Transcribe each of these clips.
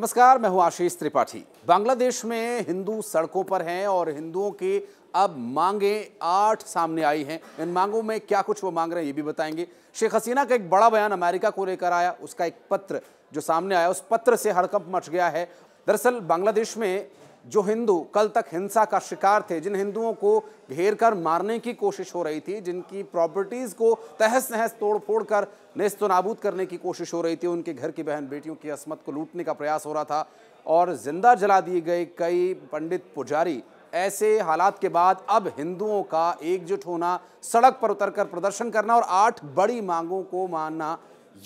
नमस्कार मैं हूं आशीष त्रिपाठी बांग्लादेश में हिंदू सड़कों पर हैं और हिंदुओं की अब मांगे आठ सामने आई हैं इन मांगों में क्या कुछ वो मांग रहे हैं ये भी बताएंगे शेख हसीना का एक बड़ा बयान अमेरिका को लेकर आया उसका एक पत्र जो सामने आया उस पत्र से हड़कंप मच गया है दरअसल बांग्लादेश में जो हिंदू कल तक हिंसा का शिकार थे जिन हिंदुओं को घेर कर मारने की कोशिश हो रही थी जिनकी प्रॉपर्टीज़ को तहस नहस तोड़ फोड़ कर नस्त नाबूद करने की कोशिश हो रही थी उनके घर की बहन बेटियों की असमत को लूटने का प्रयास हो रहा था और जिंदा जला दिए गए कई पंडित पुजारी ऐसे हालात के बाद अब हिंदुओं का एकजुट होना सड़क पर उतरकर प्रदर्शन करना और आठ बड़ी मांगों को मानना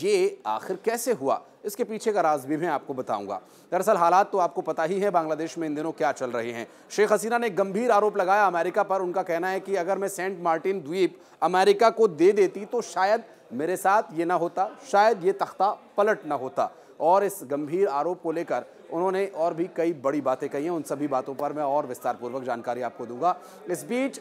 ये आखिर कैसे हुआ इसके पीछे का राज भी मैं आपको बताऊंगा दरअसल हालात तो आपको पता ही है बांग्लादेश में इन दिनों क्या चल रहे हैं शेख हसीना ने गंभीर आरोप लगाया अमेरिका पर उनका कहना है कि अगर मैं सेंट मार्टिन द्वीप अमेरिका को दे देती तो शायद मेरे साथ ये ना होता शायद ये तख्ता पलट ना होता और इस गंभीर आरोप को लेकर उन्होंने और भी कई बड़ी बातें कही हैं उन सभी बातों पर मैं और विस्तारपूर्वक जानकारी आपको दूंगा इस बीच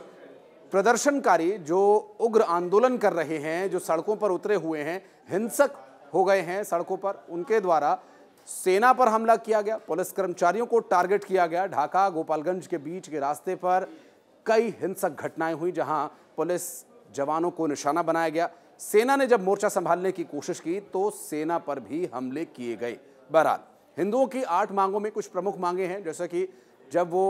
प्रदर्शनकारी जो उग्र आंदोलन कर रहे हैं जो सड़कों पर उतरे हुए हैं हिंसक हो गए हैं सड़कों पर उनके द्वारा सेना पर हमला किया गया पुलिस कर्मचारियों को टारगेट किया गया ढाका गोपालगंज के बीच के रास्ते पर कई हिंसक घटनाएं हुई जहां पुलिस जवानों को निशाना बनाया गया सेना ने जब मोर्चा संभालने की कोशिश की तो सेना पर भी हमले किए गए बहरहाल हिंदुओं की आठ मांगों में कुछ प्रमुख मांगे हैं जैसे कि जब वो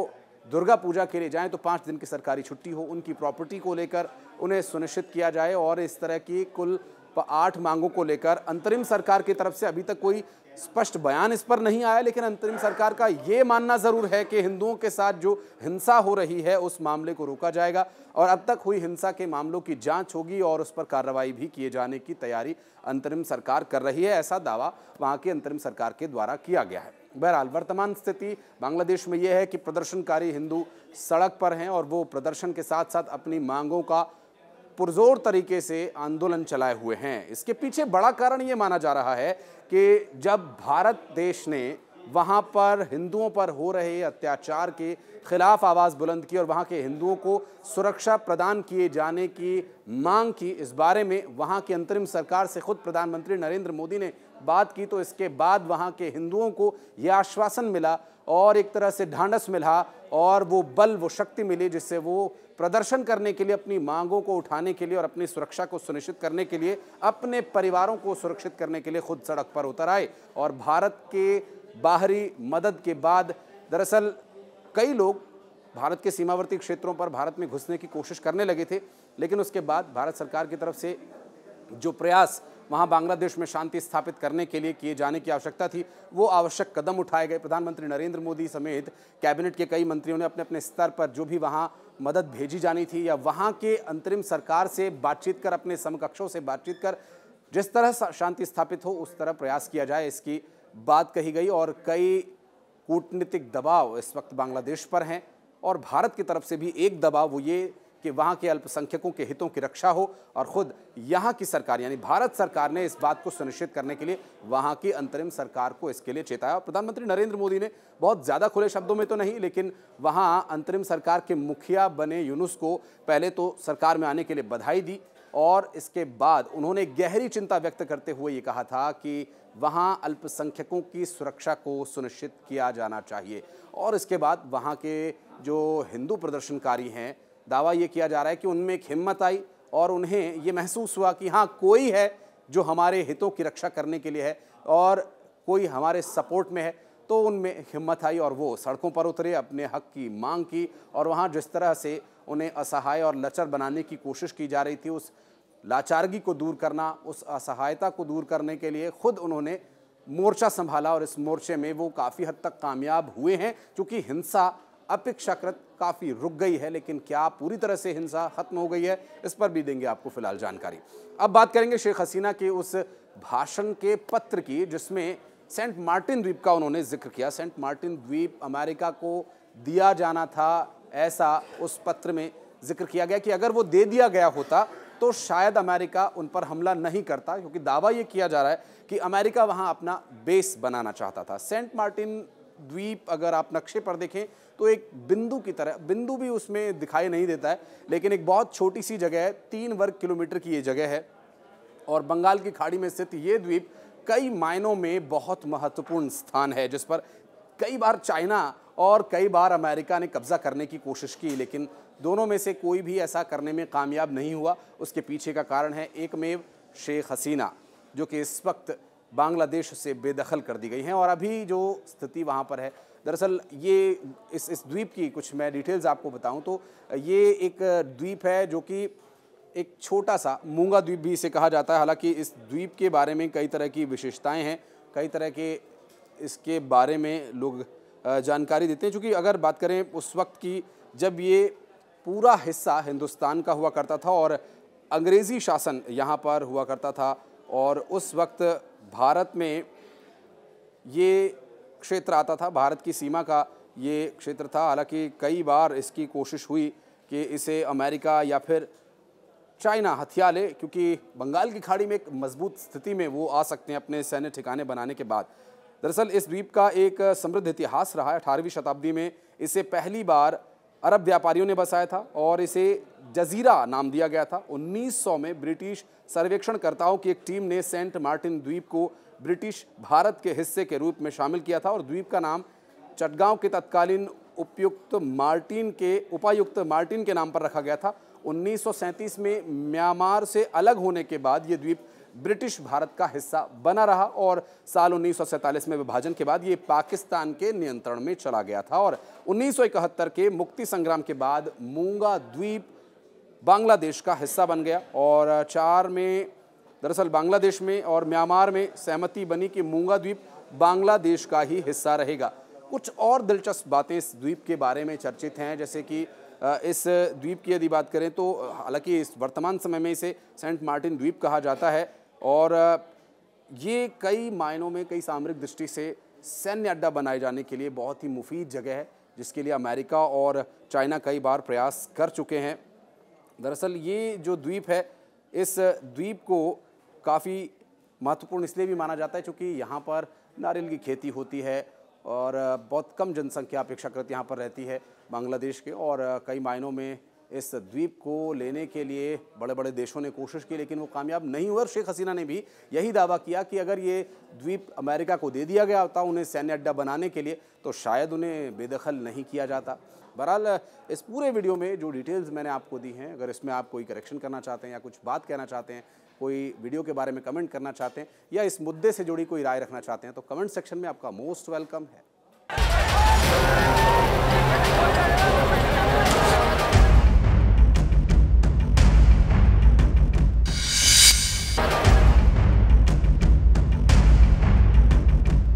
दुर्गा पूजा के लिए जाएं तो पाँच दिन की सरकारी छुट्टी हो उनकी प्रॉपर्टी को लेकर उन्हें सुनिश्चित किया जाए और इस तरह की कुल आठ मांगों को लेकर अंतरिम सरकार की तरफ से अभी तक कोई स्पष्ट बयान इस पर नहीं आया लेकिन अंतरिम सरकार का ये मानना ज़रूर है कि हिंदुओं के साथ जो हिंसा हो रही है उस मामले को रोका जाएगा और अब तक हुई हिंसा के मामलों की जांच होगी और उस पर कार्रवाई भी किए जाने की तैयारी अंतरिम सरकार कर रही है ऐसा दावा वहाँ की अंतरिम सरकार के द्वारा किया गया है बहरहाल वर्तमान स्थिति बांग्लादेश में यह है कि प्रदर्शनकारी हिंदू सड़क पर हैं और वो प्रदर्शन के साथ साथ अपनी मांगों का पुरजोर तरीके से आंदोलन चलाए हुए हैं इसके पीछे बड़ा कारण ये माना जा रहा है कि जब भारत देश ने वहाँ पर हिंदुओं पर हो रहे अत्याचार के खिलाफ आवाज़ बुलंद की और वहाँ के हिंदुओं को सुरक्षा प्रदान किए जाने की मांग की इस बारे में वहाँ की अंतरिम सरकार से खुद प्रधानमंत्री नरेंद्र मोदी ने बात की तो इसके बाद वहाँ के हिंदुओं को यह आश्वासन मिला और एक तरह से ढांढस मिला और वो बल वो शक्ति मिली जिससे वो प्रदर्शन करने के लिए अपनी मांगों को उठाने के लिए और अपनी सुरक्षा को सुनिश्चित करने के लिए अपने परिवारों को सुरक्षित करने के लिए खुद सड़क पर उतर आए और भारत के बाहरी मदद के बाद दरअसल कई लोग भारत के सीमावर्ती क्षेत्रों पर भारत में घुसने की कोशिश करने लगे थे लेकिन उसके बाद भारत सरकार की तरफ से जो प्रयास वहाँ बांग्लादेश में शांति स्थापित करने के लिए किए जाने की आवश्यकता थी वो आवश्यक कदम उठाए गए प्रधानमंत्री नरेंद्र मोदी समेत कैबिनेट के कई मंत्रियों ने अपने अपने स्तर पर जो भी वहाँ मदद भेजी जानी थी या वहाँ के अंतरिम सरकार से बातचीत कर अपने समकक्षों से बातचीत कर जिस तरह शांति स्थापित हो उस तरह प्रयास किया जाए इसकी बात कही गई और कई कूटनीतिक दबाव इस वक्त बांग्लादेश पर हैं और भारत की तरफ से भी एक दबाव वो ये कि वहाँ के अल्पसंख्यकों के हितों की रक्षा हो और ख़ुद यहाँ की सरकार यानी भारत सरकार ने इस बात को सुनिश्चित करने के लिए वहाँ की अंतरिम सरकार को इसके लिए चेताया और प्रधानमंत्री नरेंद्र मोदी ने बहुत ज़्यादा खुले शब्दों में तो नहीं लेकिन वहाँ अंतरिम सरकार के मुखिया बने यूनुस को पहले तो सरकार में आने के लिए बधाई दी और इसके बाद उन्होंने गहरी चिंता व्यक्त करते हुए ये कहा था कि वहाँ अल्पसंख्यकों की सुरक्षा को सुनिश्चित किया जाना चाहिए और इसके बाद वहाँ के जो हिंदू प्रदर्शनकारी हैं दावा ये किया जा रहा है कि उनमें एक हिम्मत आई और उन्हें ये महसूस हुआ कि हाँ कोई है जो हमारे हितों की रक्षा करने के लिए है और कोई हमारे सपोर्ट में है तो उनमें हिम्मत आई और वो सड़कों पर उतरे अपने हक की मांग की और वहाँ जिस तरह से उन्हें असहाय और लचर बनाने की कोशिश की जा रही थी उस लाचारगी को दूर करना उस असहायता को दूर करने के लिए खुद उन्होंने मोर्चा संभाला और इस मोर्चे में वो काफ़ी हद तक कामयाब हुए हैं क्योंकि हिंसा अपेक्षाकृत काफ़ी रुक गई है लेकिन क्या पूरी तरह से हिंसा खत्म हो गई है इस पर भी देंगे आपको फिलहाल जानकारी अब बात करेंगे शेख हसीना के उस भाषण के पत्र की जिसमें सेंट मार्टिन द्वीप का उन्होंने जिक्र किया सेंट मार्टिन द्वीप अमेरिका को दिया जाना था ऐसा उस पत्र में जिक्र किया गया कि अगर वो दे दिया गया होता तो शायद अमेरिका उन पर हमला नहीं करता क्योंकि दावा ये किया जा रहा है कि अमेरिका वहाँ अपना बेस बनाना चाहता था सेंट मार्टिन द्वीप अगर आप नक्शे पर देखें तो एक बिंदु की तरह बिंदु भी उसमें दिखाई नहीं देता है लेकिन एक बहुत छोटी सी जगह है तीन वर्ग किलोमीटर की ये जगह है और बंगाल की खाड़ी में स्थित ये द्वीप कई मायनों में बहुत महत्वपूर्ण स्थान है जिस पर कई बार चाइना और कई बार अमेरिका ने कब्ज़ा करने की कोशिश की लेकिन दोनों में से कोई भी ऐसा करने में कामयाब नहीं हुआ उसके पीछे का कारण है एक मेव शेख हसीना जो कि इस वक्त बांग्लादेश से बेदखल कर दी गई हैं और अभी जो स्थिति वहाँ पर है दरअसल ये इस इस द्वीप की कुछ मैं डिटेल्स आपको बताऊं तो ये एक द्वीप है जो कि एक छोटा सा मूंगा द्वीप भी इसे कहा जाता है हालांकि इस द्वीप के बारे में कई तरह की विशेषताएं हैं कई तरह के इसके बारे में लोग जानकारी देते हैं चूँकि अगर बात करें उस वक्त की जब ये पूरा हिस्सा हिंदुस्तान का हुआ करता था और अंग्रेज़ी शासन यहाँ पर हुआ करता था और उस वक्त भारत में ये क्षेत्र आता था भारत की सीमा का ये क्षेत्र था हालांकि कई बार इसकी कोशिश हुई कि इसे अमेरिका या फिर चाइना हथिया ले क्योंकि बंगाल की खाड़ी में एक मजबूत स्थिति में वो आ सकते हैं अपने सैन्य ठिकाने बनाने के बाद दरअसल इस द्वीप का एक समृद्ध इतिहास रहा है अठारहवीं शताब्दी में इसे पहली बार अरब व्यापारियों ने बसाया था और इसे जजीरा नाम दिया गया था 1900 में ब्रिटिश सर्वेक्षणकर्ताओं की एक टीम ने सेंट मार्टिन द्वीप को ब्रिटिश भारत के हिस्से के रूप में शामिल किया था और द्वीप का नाम चटगांव के तत्कालीन उपयुक्त मार्टिन के उपायुक्त मार्टिन के नाम पर रखा गया था 1937 में म्यांमार से अलग होने के बाद ये द्वीप ब्रिटिश भारत का हिस्सा बना रहा और साल उन्नीस में विभाजन के बाद ये पाकिस्तान के नियंत्रण में चला गया था और 1971 के मुक्ति संग्राम के बाद मूंगा द्वीप बांग्लादेश का हिस्सा बन गया और चार में दरअसल बांग्लादेश में और म्यांमार में सहमति बनी कि मूंगा द्वीप बांग्लादेश का ही हिस्सा रहेगा कुछ और दिलचस्प बातें इस द्वीप के बारे में चर्चित हैं जैसे कि इस द्वीप की यदि बात करें तो हालांकि इस वर्तमान समय में इसे सेंट मार्टिन द्वीप कहा जाता है और ये कई मायनों में कई सामरिक दृष्टि से सैन्य अड्डा बनाए जाने के लिए बहुत ही मुफीद जगह है जिसके लिए अमेरिका और चाइना कई बार प्रयास कर चुके हैं दरअसल ये जो द्वीप है इस द्वीप को काफ़ी महत्वपूर्ण इसलिए भी माना जाता है क्योंकि यहाँ पर नारियल की खेती होती है और बहुत कम जनसंख्या अपेक्षाकृत यहाँ पर रहती है बांग्लादेश के और कई मायनों में इस द्वीप को लेने के लिए बड़े बड़े देशों ने कोशिश की लेकिन वो कामयाब नहीं हुए और शेख हसीना ने भी यही दावा किया कि अगर ये द्वीप अमेरिका को दे दिया गया होता उन्हें सैन्य अड्डा बनाने के लिए तो शायद उन्हें बेदखल नहीं किया जाता बहरहाल इस पूरे वीडियो में जो डिटेल्स मैंने आपको दी हैं अगर इसमें आप कोई करेक्शन करना चाहते हैं या कुछ बात कहना चाहते हैं कोई वीडियो के बारे में कमेंट करना चाहते हैं या इस मुद्दे से जुड़ी कोई राय रखना चाहते हैं तो कमेंट सेक्शन में आपका मोस्ट वेलकम है